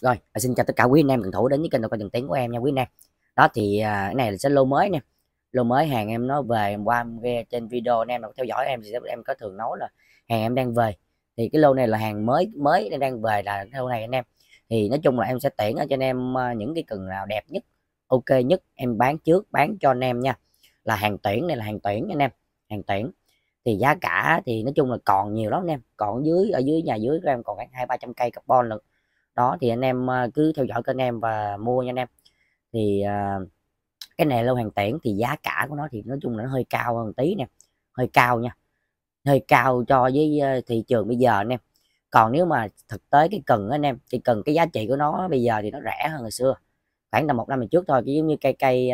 rồi xin chào tất cả quý anh em cần thủ đến với kênh đầu coi đường tiến của em nha quý anh em đó thì à, cái này là sẽ lô mới nè lô mới hàng em nó về hôm qua em ghe trên video anh em đã theo dõi em thì em có thường nói là hàng em đang về thì cái lô này là hàng mới mới em đang về là lô này anh em thì nói chung là em sẽ tiễn cho anh em à, những cái cần nào đẹp nhất ok nhất em bán trước bán cho anh em nha là hàng tuyển này là hàng tuyển anh em hàng tuyển thì giá cả thì nói chung là còn nhiều lắm anh em còn dưới ở dưới nhà dưới của em còn khoảng hai ba trăm cây carbon lận đó thì anh em ờ, cứ theo dõi kênh em và mua nha anh em thì ờ, cái này lâu hàng tiễn thì giá cả của nó thì nói chung là nó hơi cao hơn tí nè hơi cao nha hơi cao cho với ờ, thị trường bây giờ anh em còn nếu mà thực tế cái cần anh em thì cần cái giá trị của nó bây giờ thì nó rẻ hơn ngày xưa khoảng tầm một năm trước thôi chứ giống như cây cây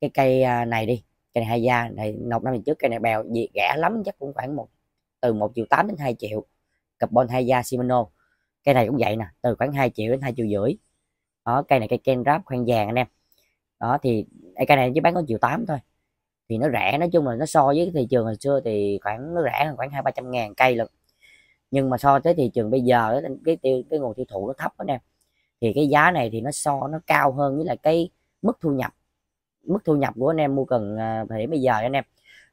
cái cây này đi cây này hai da này một năm trước cây này bèo gì rẻ lắm chắc cũng khoảng một từ một triệu tám đến hai triệu carbon hai da Shimano cây này cũng vậy nè từ khoảng 2 triệu đến hai triệu rưỡi đó cây này cây ken ráp khoan vàng anh em đó thì cây này chỉ bán có triệu tám thôi thì nó rẻ nói chung là nó so với thị trường hồi xưa thì khoảng nó rẻ hơn khoảng hai ba trăm ngàn cây lận nhưng mà so tới thị trường bây giờ cái tiêu cái nguồn tiêu thụ nó thấp anh em thì cái giá này thì nó so nó cao hơn với là cái mức thu nhập mức thu nhập của anh em mua cần à, thời điểm bây giờ anh em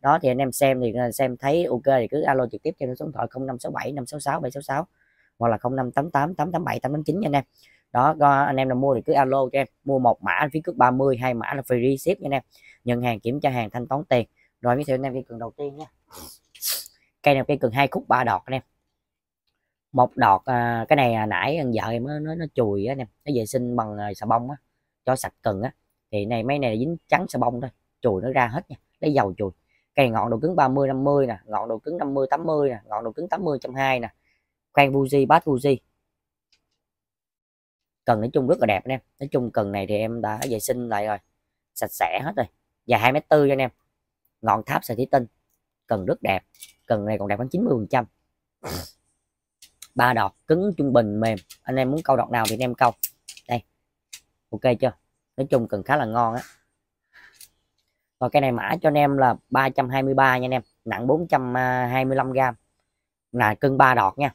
đó thì anh em xem thì à, xem thấy ok thì cứ alo trực tiếp cho số điện thoại năm năm sáu sáu sáu bảy bảy sáu sáu hoặc là 0588 887 889 nha anh em đó anh em nào mua thì cứ alo cho em mua một mã phí cước 30 hai mã là free ship nha anh em nhận hàng kiểm tra hàng thanh toán tiền rồi giới thiệu anh em cây cường đầu tiên nha cây này cây cường hai khúc ba đọt anh em một đọt à, cái này à, nãy vợ em nó nó chùi á anh em nó vệ sinh bằng à, xà bông á cho sạch cần á thì này mấy này dính trắng xà bông thôi chùi nó ra hết nha lấy dầu chùi cây ngọn độ cứng 30 50 nè ngọn độ cứng 50 80 nè ngọn độ cứng 80 120 nè khoen Fuji bass Fuji cần nói chung rất là đẹp anh em nói chung cần này thì em đã vệ sinh lại rồi sạch sẽ hết rồi dài hai mét tư cho anh em ngọn tháp sợi thủy tinh cần rất đẹp cần này còn đẹp khoảng 90 phần trăm ba đọt cứng trung bình mềm anh em muốn câu đọt nào thì anh em câu đây ok chưa nói chung cần khá là ngon á và cái này mã cho anh em là 323 nha anh em nặng 425 gram là cân ba đọt nha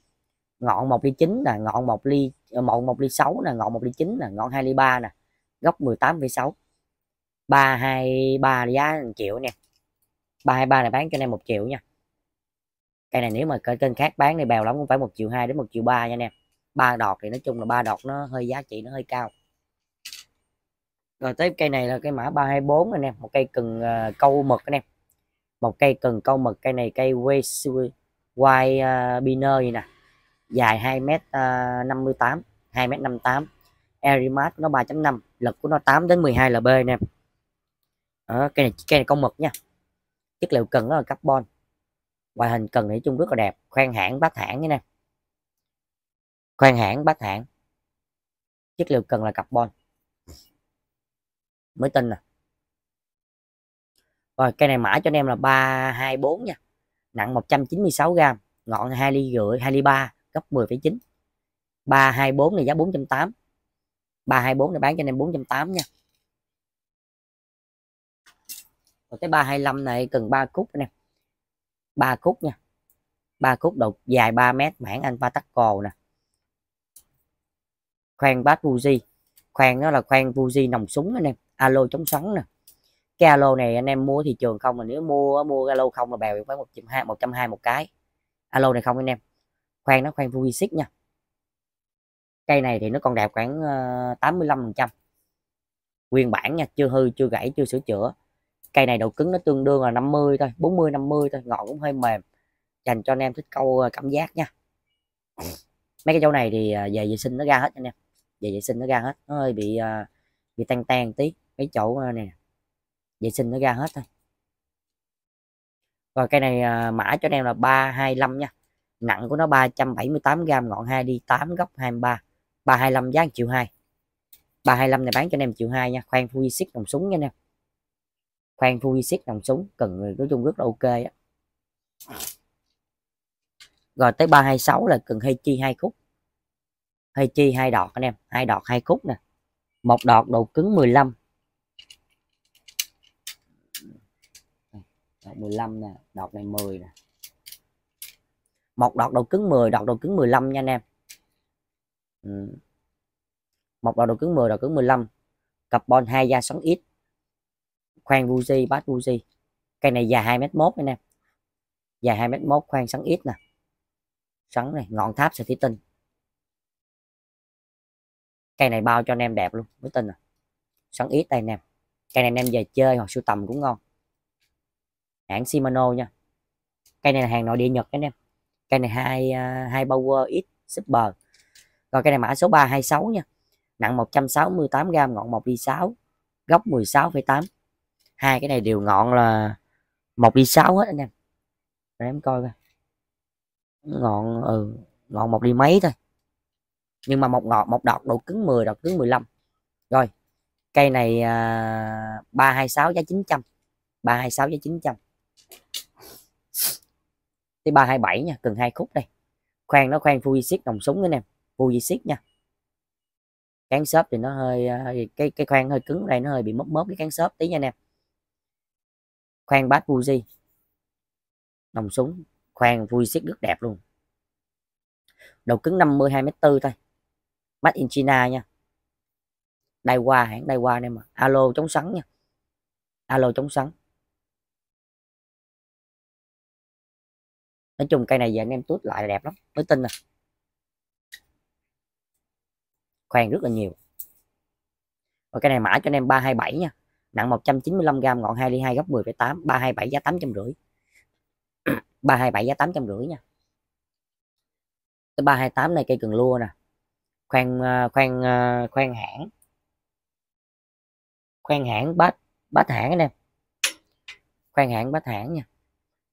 ngọn một ly chín là ngọn một ly ngọn ờ, một ly sáu là ngọn một ly chín là ngọn hai ly ba nè góc 18,6 323 giá 1 triệu nha 323 này bán cho anh em 1 triệu nha cây này nếu mà kênh khác bán thì bèo lắm cũng phải 1 triệu 2 đến 1 triệu 3 nha anh em ba đọt thì nói chung là ba đọt nó hơi giá trị nó hơi cao rồi tới cây này là cây mã 324 anh em một cây cần uh, câu mực anh em một cây cần câu mực cây này cây quay quay uh, biner gì nè dài 2m58 2m58 Erimat nó 3.5 lực của nó 8 đến 12 lb nè đó, cái này cái này công mực nha chất liệu cần nó là carbon ngoại hình cần nói chung rất là đẹp khoan hãng bát hãng nha nè khoan hãng bát hãng chất liệu cần là carbon mới tin nè à. rồi cây này mã cho anh em là 324 nha nặng 196 gram ngọn 2 ly rưỡi 2 ly 3 gấp 10,9 324 này giá 480 324 này bán cho anh em 480 nha Còn cái 325 này cần 3 khúc anh em 3 khúc nha 3 khúc đầu dài 3 mét mảng anh tắc cò nè khoan bát Fuji khoan đó là khoan Fuji nòng súng anh em alo chống sóng nè cái alo này anh em mua thị trường không mà nếu mua mua alo không là bèo phải một trăm hai một trăm hai một cái alo này không anh em khoan nó khoan Fuji 6 nha cây này thì nó còn đẹp khoảng 85% ờ, nguyên bản nha chưa hư chưa gãy chưa sửa chữa cây này độ cứng nó tương đương là 50 thôi 40 50 thôi ngọn cũng hơi mềm dành cho anh em thích câu ờ, cảm giác nha mấy cái chỗ này thì ờ, về vệ sinh nó ra hết anh em về vệ sinh nó ra hết nó hơi bị bị tan tan tí mấy chỗ này vệ sinh nó ra hết thôi rồi cây này mã cho anh em là 325 nha nặng của nó 378 gram ngọn 2 đi 8 góc 23 325 giá 1 triệu 2 325 này bán cho anh em triệu 2 nha khoan Fuji Six nòng súng nha anh em khoan Fuji Six nòng súng cần nói chung rất là ok á rồi tới 326 là cần hay chi hai khúc hay chi hai đọt anh em hai đọt hai khúc nè một đọt độ cứng 15 đọt 15 nè đọt này 10 nè một đọt đầu cứng 10 đọt đầu cứng 15 nha anh em ừ. một đọt đầu cứng 10 đọt cứng 15 carbon 2 da sóng ít khoan Vuji bát Vuji cây này dài 2m1 anh em dài 2m1 khoan sắn ít nè sắn này ngọn tháp sẽ thủy tinh cây này bao cho anh em đẹp luôn mới tin à sắn ít đây anh em cây này anh em về chơi hoặc sưu tầm cũng ngon hãng Shimano nha cây này là hàng nội địa Nhật anh em cây này hai à, hai power x super rồi cây này mã số 326 nha nặng 168 gram ngọn 1 đi 6 góc 16,8 hai cái này đều ngọn là 1 đi 6 hết anh em để em coi coi ngọn ừ, ngọn một đi mấy thôi nhưng mà một ngọt một đọt độ cứng 10 đọt cứng 15 rồi cây này à, 326 giá 900 326 giá 900 tới 327 nha cần hai khúc đây khoan nó khoan Fuji siết đồng súng anh em Fuji siết nha cán xốp thì nó ờ, hơi cái cái khoan hơi cứng đây nó hơi bị mớp mớp cái cán xốp tí nha anh em khoan bát Fuji đồng súng khoan Fuji siết rất đẹp luôn đầu cứng 52 mét tư thôi made in China nha Daiwa hãng Daiwa anh em ạ alo chống sắn nha alo chống sắn nói chung cây này về anh em tút lại là đẹp lắm mới tin nè khoan rất là nhiều và cây này mã cho anh em 327 nha nặng 195 g ngọn 2 ly 2 gấp 10,8 327 giá 850 327 giá 850 nha cái 328 này cây cần lua nè khoan à, khoan à, khoan hãng khoan hãng bát bát hãng anh em khoan hãng bát hãng nha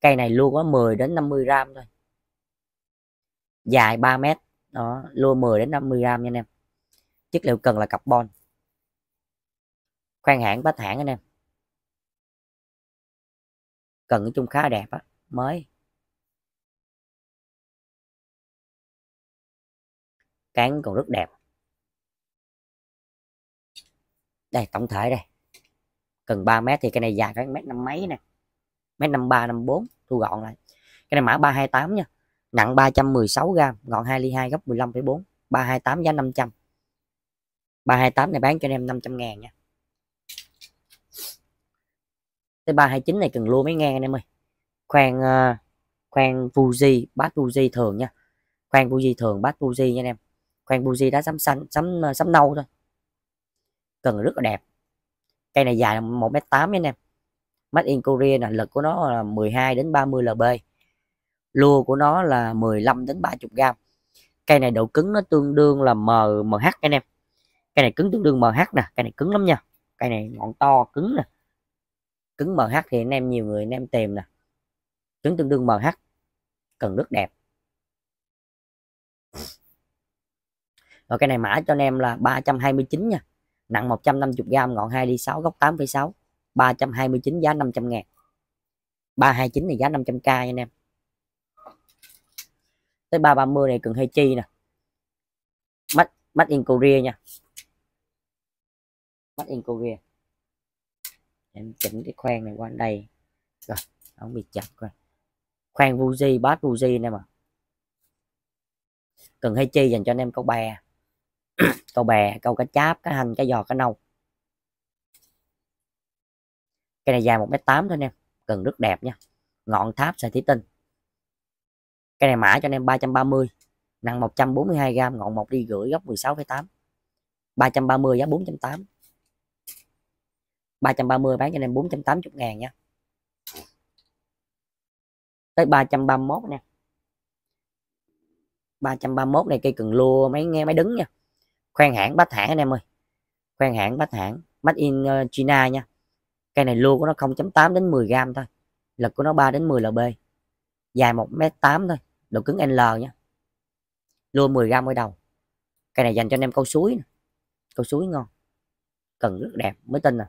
cây này luôn có 10 đến 50 gram thôi dài 3 mét đó luôn 10 đến 50 gram nha anh em chất liệu cần là carbon khoan hãng bách hãng anh em cần nói chung khá đẹp á mới cán còn rất đẹp đây tổng thể đây cần 3 mét thì cái này dài khoảng mét năm mấy nè mét năm ba năm bốn thu gọn lại cái này mã 328 nha nặng 316 gram gọn 2 ly 2 gấp 15,4 328 giá 500 328 này bán cho anh em 500 ngàn nha tới 329 này cần lua mấy ngang anh em ơi khoan ờ, khoan Fuji bát Fuji thường nha khoan Fuji thường bát Fuji nha anh em khoan Fuji đá sắm xanh sắm ờ, sắm nâu thôi cần rất là đẹp cây này dài là 1m8 nha anh em Made in Korea này lực của nó là 12 đến 30 lb lua của nó là 15 đến 30 gram cây này độ cứng nó tương đương là M, MH anh em cây này cứng tương đương MH nè cây này cứng lắm nha cây này ngọn to cứng nè cứng MH thì anh em nhiều người anh em tìm nè cứng tương đương MH cần nước đẹp rồi cây này mã cho anh em là 329 nha nặng 150 gram ngọn 2 đi 6 góc 8,6 329 giá 500 ngàn 329 này giá 500k anh em tới 330 này cần chi nè Made, Made in Korea nha Made in Korea em chỉnh cái khoen này qua đây rồi không bị chặt rồi khoen Fuji bát Fuji anh em ạ cần chi dành cho anh em câu bè câu bè câu cá cháp cá hành cá giò cá nâu cây này dài 1m8 thôi anh em cần rất đẹp nha ngọn tháp xài thủy tinh cây này mã cho anh em 330 nặng 142 gram ngọn 1 đi gửi góc 16,8 330 giá 4.8 330 bán cho anh em 480 ngàn nha tới 331 nè 331 này cây cần lua máy nghe máy đứng nha khoan hãng bách hãng anh em ơi khoan hãng bách hãng made in ờ, China nha cây này lua của nó 0.8 đến 10 gram thôi lực của nó 3 đến 10 lb dài 1m8 thôi độ cứng L nha lua 10 gram ở đầu cây này dành cho anh em câu suối nè. câu suối ngon cần rất đẹp mới tin nè à.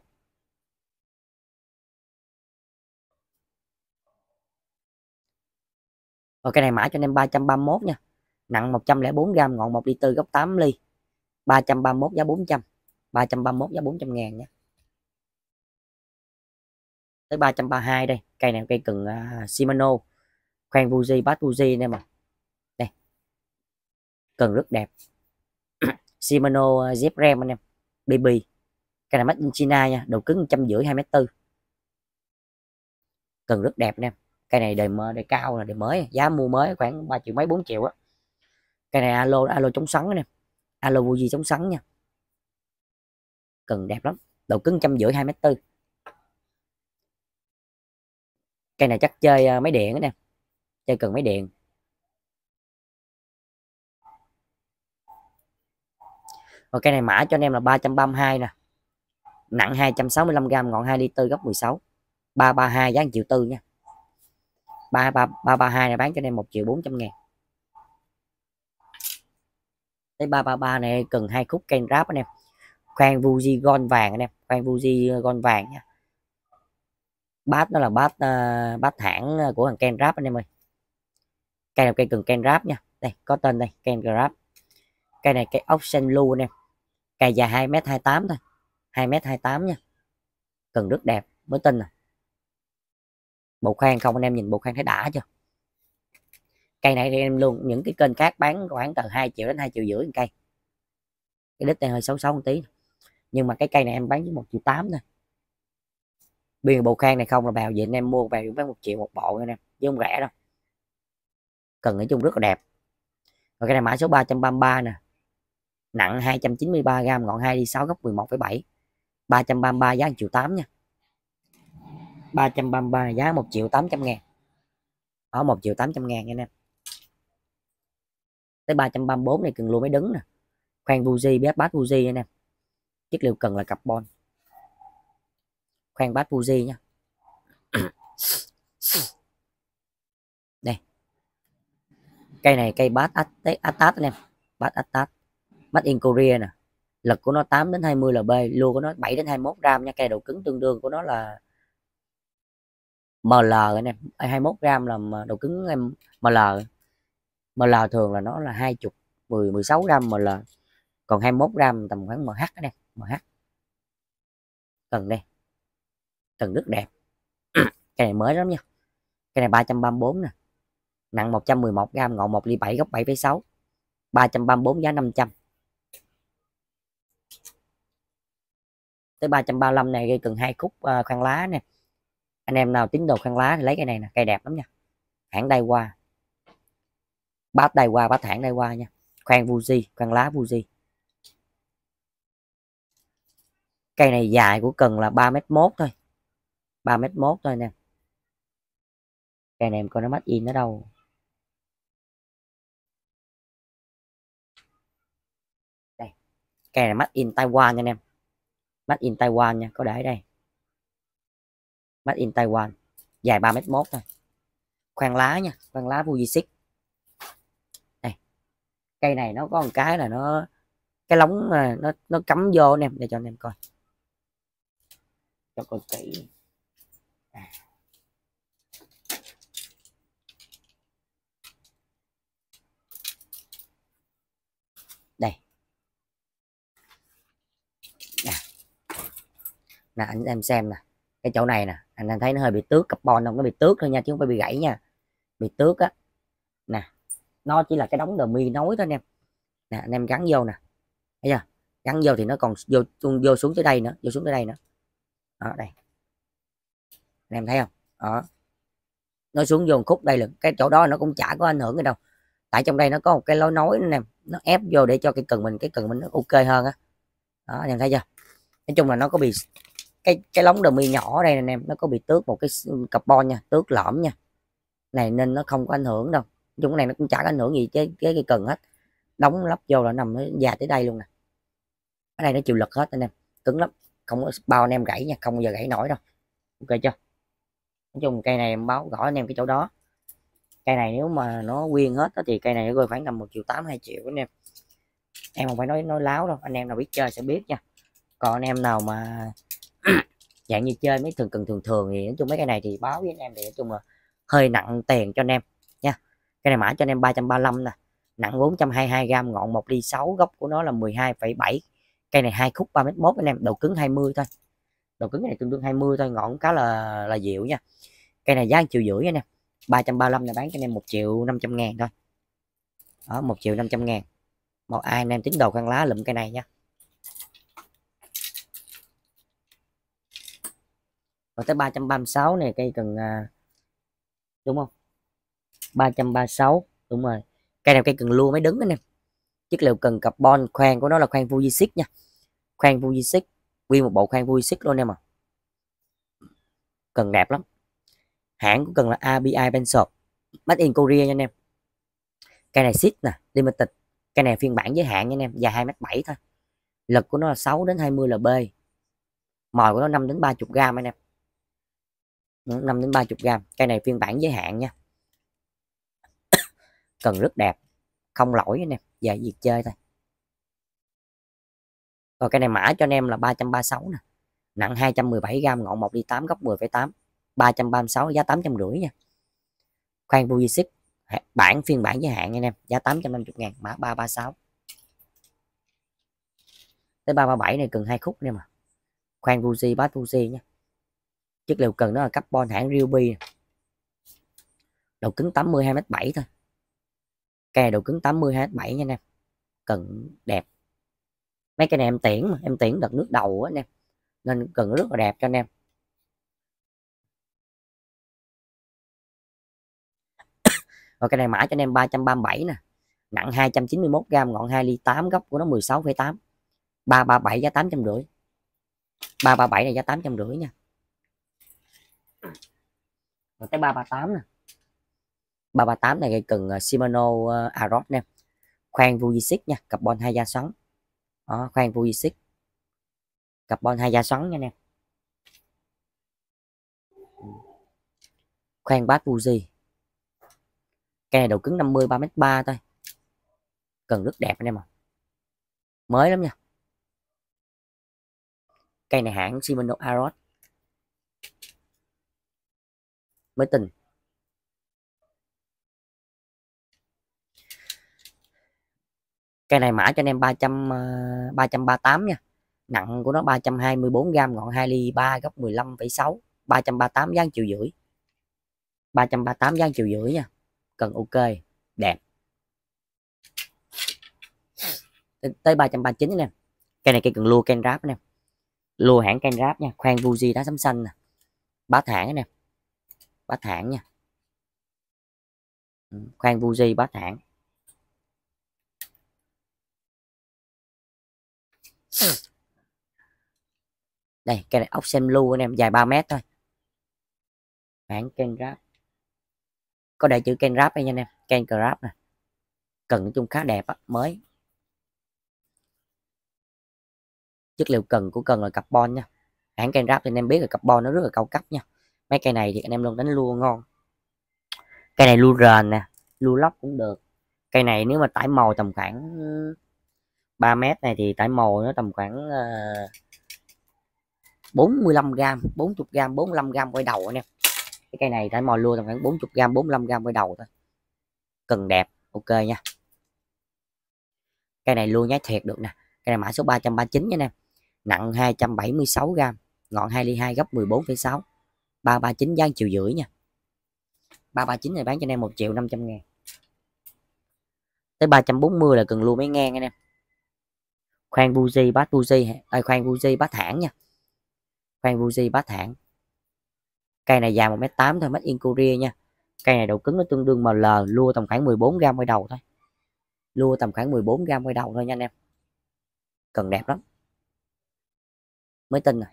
Rồi cái này mã cho anh em 331 nha. Nặng 104 gram, ngọn 1 ly tư góc 8 ly. 331 giá 400. 331 giá 400 ngàn nha tới 332 đây cây này cây cần uh, à, Shimano khoen Fuji bát Fuji đây mà đây cần rất đẹp Shimano à, dép rem anh em BB cây này made in China nha đầu cứng trăm rưỡi hai mét tư cần rất đẹp anh em cây này đời mơ đời cao là đời mới giá mua mới khoảng ba triệu mấy 4 triệu á cây này alo alo chống sắn anh em alo Fuji chống sắn nha cần đẹp lắm đầu cứng trăm rưỡi hai mét tư cây này chắc chơi ờ, máy điện nè chơi cần máy điện và cây này mã cho anh em là 332 nè nặng 265 gram ngọn 2 ly tư góc 16 332 giá 1 triệu tư nha 332 này bán cho anh em 1 triệu 400 ngàn cái 333 này cần hai khúc can ráp anh em khoan Vuji gon vàng anh em khoan Vuji ờ, gon vàng nha bát nó là bát uh, bát hãng ờ, của thằng Ken Rap anh em ơi cây này cây cần Ken Rap nha đây có tên đây Ken Rap cây này cây ốc sen lu anh em cây dài 2 m 28 thôi 2 m 28 nha cần rất đẹp mới tin à bộ khoan không anh em nhìn bộ khoan thấy đã chưa cây này thì em luôn những cái kênh khác bán khoảng từ 2 triệu đến 2 triệu rưỡi cây cái đít này hơi xấu xấu một tí nhưng mà cái cây này em bán với một triệu tám thôi pin bộ khang này không là vào vậy anh em mua vào cũng bán một triệu một bộ nha anh em chứ không rẻ đâu cần nói chung rất là đẹp rồi cái này mã số 333 nè nặng 293 gram ngọn 2 đi 6 góc 11,7 333 giá 1 triệu 8 nha 333 giá 1 triệu 800 ngàn ở 1 triệu 800 ngàn nha anh em tới 334 này cần luôn mới đứng nè khoan buji bếp bát buji anh em chất liệu cần là carbon khoanh bát Fuji nhá đây cây này cây bát Atat anh em bát Atat bát in Korea nè lực của nó 8 đến 20 lb lua của nó 7 đến 21 gram nha cây độ cứng tương đương của nó là ML anh em 21 gram là độ cứng em ML ML thường là nó là 20 10 16 gram ML còn 21 gram tầm khoảng MH anh em MH cần đây cần rất đẹp cái này mới lắm nha cái này 334 nè nặng 111 gram ngọn 1 ly 7 góc 7,6 334 giá 500 tới 335 này gây cần hai khúc ờ, khoan lá nè anh em nào tín đồ khoan lá thì lấy cái này nè cây đẹp lắm nha hãng đai qua bát đai qua bát hãng đai qua nha khoan Fuji khoan lá Fuji cây này dài của cần là 3 mét mốt thôi ba mét mốt thôi nè em cây này em coi nó mắt in ở đâu đây cây này mắt in Taiwan anh em mắt in Taiwan nha có để đây mắt in Taiwan dài ba mét mốt thôi khoang lá nha khoang lá Fujisik đây cây này nó có một cái là nó cái lóng nó nó cắm vô anh em để cho anh em coi cho con kỹ À. đây nè anh em xem nè cái chỗ này nè anh em thấy nó hơi bị tước carbon không nó bị tước thôi nha chứ không phải bị gãy nha bị tước á nè nó chỉ là cái đống đờ mi nối thôi anh em nè anh em gắn vô nè thấy chưa gắn vô thì nó còn vô vô xuống tới đây nữa vô xuống tới đây nữa đó đây anh em thấy không đó nó xuống vô khúc đây là cái chỗ đó nó cũng chả có ảnh hưởng gì đâu tại trong đây nó có một cái lối nối anh em nó ép vô để cho cái cần mình cái cần mình nó ok hơn á đó. đó anh em thấy chưa nói chung là nó có bị cái cái lóng đờ mi nhỏ đây anh em nó có bị tước một cái carbon nha tước lõm nha này nên nó không có ảnh hưởng đâu chúng này nó cũng chả có ảnh hưởng gì chứ cái cái cần hết đóng lắp vô là nằm nó già tới đây luôn nè ở đây nó chịu lực hết anh em cứng lắm không có bao anh em gãy nha không bao giờ gãy nổi đâu ok chưa nói chung cây này em báo gõ anh em cái chỗ đó cây này nếu mà nó quyên hết đó, thì cây này rơi khoảng tầm một triệu tám hai triệu anh em em không phải nói nói láo đâu anh em nào biết chơi sẽ biết nha còn anh em nào mà dạng như chơi mấy thường cần thường thường thì nói chung mấy cây này thì báo với anh em thì nói chung là hơi nặng tiền cho anh em nha cây này mã cho anh em 335 nè nặng 422 gram ngọn một ly 6 gốc của nó là 12,7 cây này hai khúc ba mét 1 anh em độ cứng 20 thôi độ cứng này tương đương 20 thôi ngọn cá là là dịu nha cây này giá 1 triệu rưỡi anh em 335 này bán cho anh em 1 triệu 500 ngàn thôi đó 1 triệu 500 ngàn một ai anh em tính đồ khăn lá lụm cây này nha rồi tới 336 này cây cần à, đúng không 336 đúng rồi cây này cây cần lua mới đứng anh em chất liệu cần carbon khoan của nó là khoan vui Fujisic nha khoan vui Fujisic nguyên một bộ khoan vui Fujisic luôn em à cần đẹp lắm hãng cũng cần là ABI Pencil made in Korea nha anh em cây này ship nè limited cây này phiên bản giới hạn nha anh em dài 2m7 thôi lực của nó là 6 đến 20 lb mồi của nó 5 đến 30 gram anh em 5 đến 30 gram cây này phiên bản giới hạn nha cần rất đẹp không lỗi anh em dài việc chơi thôi rồi cây này mã cho anh em là 336 nè nặng 217 gram ngọn 1 đi 8 góc 10,8 336 giá rưỡi nha khoan Pujisic bản phiên bản giới hạn anh em giá 850 ngàn mã 336 tới 337 này cần hai khúc nha mà à khoan Fuji bát Fuji nha chất liệu cần nó là carbon hãng ruby đầu cứng 80 2m7 thôi cây đầu cứng 80 2m7 nha anh em cần đẹp mấy cái này em tiễn mà em tiễn đợt nước đầu á anh em nên cần rất là đẹp cho anh em rồi cái này mã cho anh em 337 nè nặng 291 gram ngọn 2 ly 8 góc của nó 16,8 337 giá 850 337 này giá 850 nha rồi tới 338 nè 338 này gây cần à, Shimano à, Aros nè khoan Vujicic nha carbon 2 da xoắn đó, khoang Vujicic carbon 2 da xoắn nha nè khoan bát Fuji Cây này đầu cứng 50 3m3 thôi. Cần rất đẹp anh em ạ. Mới lắm nha. Cây này hãng Shimano Aros. Mới tình. Cây này mã cho anh em 300 338 ờ, nha. Nặng của nó 324 g, ngọn 2 ly 3 góc 15,6, 338 dáng chiều rưỡi. 338 dáng chiều rưỡi nha cần ok đẹp tới 339 em cây này cây cần lua can ráp em lua hãng can ráp nha khoan buji đá sấm xanh nè bát hãng nè bát hãng nha ừ, khoan buji bát hãng đây cây này ốc xem lưu anh em dài 3 mét thôi hãng can ráp có đại chữ can grab đây nha anh em can grab nè cần nói chung khá đẹp á, mới chất liệu cần của cần là carbon nha hãng can grab thì anh em biết là carbon nó rất là cao cấp nha mấy cây này thì anh em luôn đánh lua ngon cây này lua rền nè lua lóc cũng được cây này nếu mà tải màu tầm khoảng 3 mét này thì tải màu nó tầm khoảng 45 ờ, gram 40 gram 45 gram quay đầu anh em cái cây này đã mò lua tầm khoảng 40 gram 45 gram với đầu thôi cần đẹp ok nha cây này luôn nhái thiệt được nè cây này mã số 339 nha anh em nặng 276 gram ngọn 2 ly 2 gấp 14,6 339 giá triệu rưỡi nha 339 này bán cho anh em 1 triệu 500 ngàn tới 340 là cần luôn mấy ngang anh em khoan buji bát buji ai à, khoan buji bát thẳng nha khoan buji bát thẳng cây này dài 1m8 thôi mất in Korea nha cây này độ cứng nó tương đương ML lua tầm khoảng 14 gram quay đầu thôi lua tầm khoảng 14 gram quay đầu thôi nha anh em cần đẹp lắm mới tin à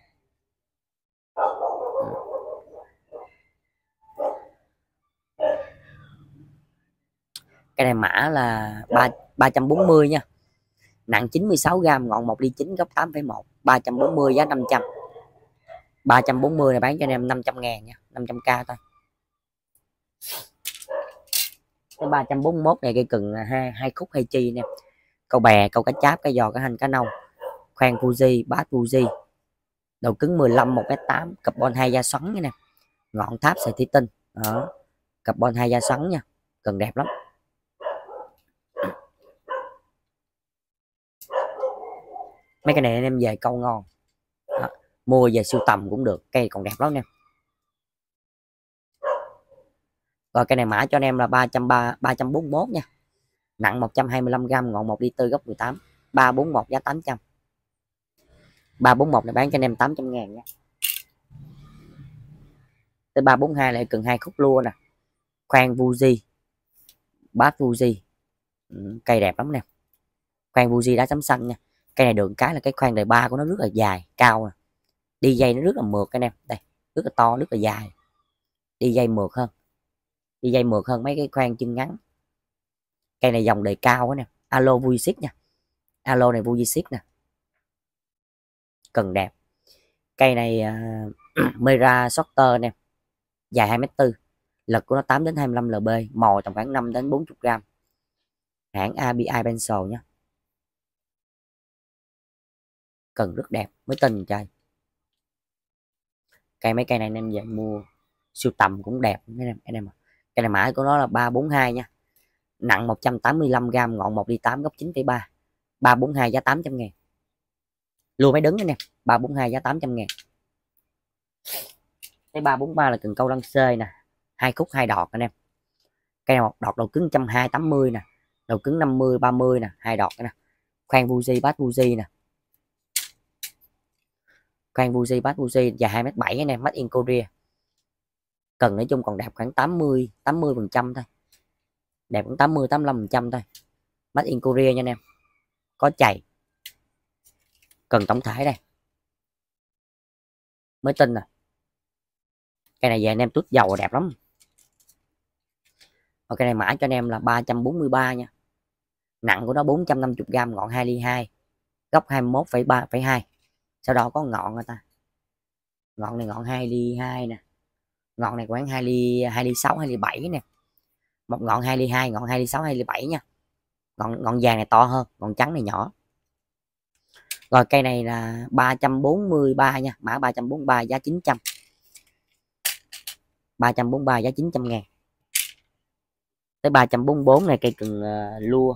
cái này mã là 3, 340 nha nặng 96 gram ngọn 1 ly 9 góc 8,1 340 giá 500 340 này bán cho anh em 500 ngàn nha 500k thôi cái 341 này cây cần hai, hai khúc hai chi nè câu bè câu cá cháp cái giò cái hành cá nâu khoan Fuji bát Fuji đầu cứng 15 1 8 carbon hai da xoắn nha nè ngọn tháp sợi thủy tinh đó carbon hai da xoắn nha cần đẹp lắm mấy cái này anh em về câu ngon mua về sưu tầm cũng được cây còn đẹp lắm nè. rồi cây này mã cho anh em là 330, 341 nha nặng 125g ngọn 1 đi tư gốc 18 341 giá 800 341 này bán cho anh em 800 ngàn nha tới 342 lại cần hai khúc lua nè khoan Fuji bát Fuji ừ, cây đẹp lắm nè khoan Fuji đá chấm xanh nha cây này đường cái là cái khoan đời ba của nó rất là dài cao nè đi dây nó rất là mượt anh em đây rất là to rất là dài đi dây mượt hơn đi dây mượt hơn mấy cái khoan chân ngắn cây này dòng đời cao anh em alo vui xích nha alo này vui xích nè cần đẹp cây này uh, Mera Shorter anh em dài 2 m bốn, lật của nó 8 đến 25 lb mồi tầm khoảng 5 đến 40 gram hãng ABI Pencil nhé cần rất đẹp mới tình trời cây mấy cây này anh em về mua siêu tầm cũng đẹp anh em anh em cây này mã của nó là 342 nha nặng 185 gram, ngọn 1 đi 8 góc 9,3 342 giá 800 ngàn luôn máy đứng anh em 342 giá 800 ngàn cái 343 là cần câu lăng xê nè hai khúc hai đọt anh em cây này một đọt đầu cứng 120 nè đầu cứng 50 30 nè hai đọt nè khoan Fuji bát Fuji nè khoan Buzi bát Buzi dài hai m bảy anh em mắt in Korea cần nói chung còn đẹp khoảng 80 80 phần trăm thôi đẹp khoảng 80 85 phần trăm thôi mắt in Korea nha anh em có chày cần tổng thể đây mới tin rồi à. cái này về anh em tút dầu đẹp lắm và cái này mã cho anh em là 343 nha nặng của nó 450 gram ngọn 2 ly 2 góc 21,3,2 sau đó có ngọn người ta ngọn này ngọn hai ly hai nè ngọn này khoảng hai ly hai ly sáu hai ly bảy nè một ngọn hai ly hai ngọn hai ly sáu hai ly bảy nha ngọn ngọn vàng này to hơn ngọn trắng này nhỏ rồi cây này là 343 nha mã 343 giá 900 343 giá 900 ngàn tới 344 này cây cần uh, ờ, lua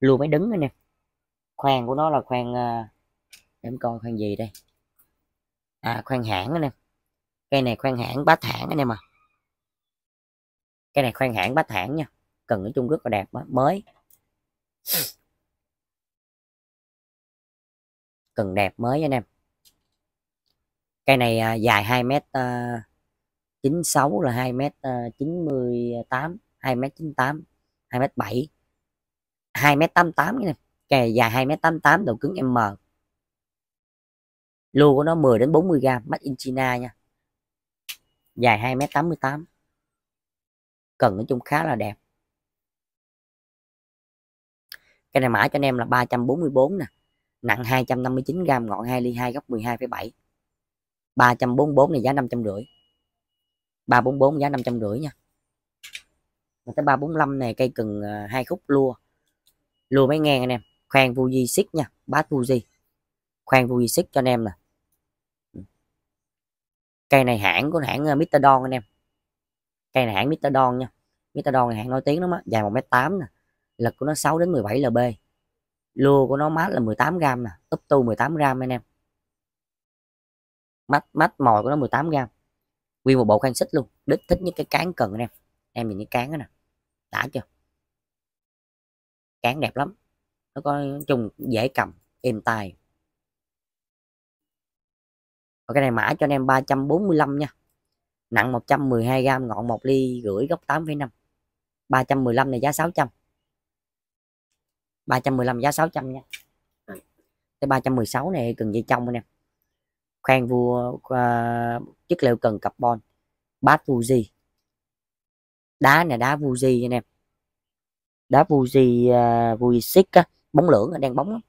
lua mới đứng anh em khoang của nó là khoang uh, ờ, để em coi khoan gì đây à khoan hãng anh em cây này khoan hãng bát hãng anh em à cây này khoan hãng bát hãng nha cần ở chung rất là đẹp mới cần đẹp mới anh em cây à, à, à, này dài 2 m à, 96 là 2 m à, 98 2 m 98 2 m 7 2 m 88 nha cây này dài 2 m 88 độ cứng m lô của nó 10 đến 40 gram made in China nha dài 2m88 cần nói chung khá là đẹp cái này mã cho anh em là 344 nè nặng 259 gram ngọn 2 ly 2 góc 12,7 344 này giá 550 344 giá 550 nha mà tới 345 này cây cần à, hai khúc lua lua mấy ngang anh em khoan Fuji 6 nha bát Fuji khoan Fuji 6 cho anh em nè cây này hãng của hãng ờ, Mr. Don anh em cây này hãng Mr. Don nha Mr. Don này hãng nổi tiếng lắm á dài 1m8 nè lực của nó 6 đến 17 lb lua của nó mát là 18 gram nè úp tu 18 gram anh em mắt mắt mồi của nó 18 gram nguyên một bộ khăn xích luôn đích thích những cái cán cần anh em em nhìn cái cán đó nè đã chưa cán đẹp lắm nó có nói chung dễ cầm êm tay và cái này mã cho anh em 345 nha nặng 112 gram ngọn 1 ly rưỡi gốc 8,5 315 này giá 600 315 giá 600 nha cái 316 này cần dây trong anh em khoan vua uh, chất liệu cần carbon bát Fuji đá này đá Fuji anh em đá Fuji uh, Fuji 6 á bóng lưỡng đang bóng lắm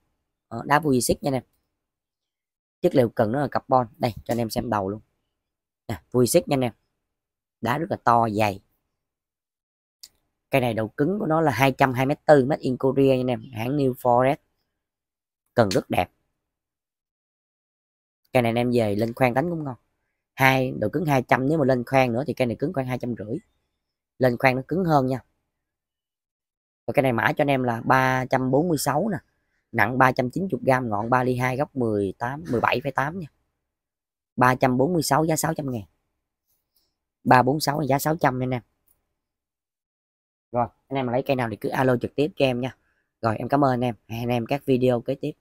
ờ, đá Fuji 6 nha anh em chất liệu cần nó là carbon đây cho anh em xem đầu luôn nè vui xích nha anh em đá rất là to dày cây này đầu cứng của nó là 202 mét tư mét in Korea anh em hãng New Forest cần rất đẹp cây này anh em về lên khoan đánh cũng ngon hai độ cứng 200 nếu mà lên khoan nữa thì cây này cứng khoảng hai trăm rưỡi lên khoan nó cứng hơn nha và cái này mã cho anh em là 346 nè nặng 390 gram ngọn 3 ly 2 góc 18 17,8 nha 346 giá 600 ngàn 346 giá 600 nha anh em rồi anh em lấy cây nào thì cứ alo trực tiếp cho em nha rồi em cảm ơn anh em hẹn anh em các video kế tiếp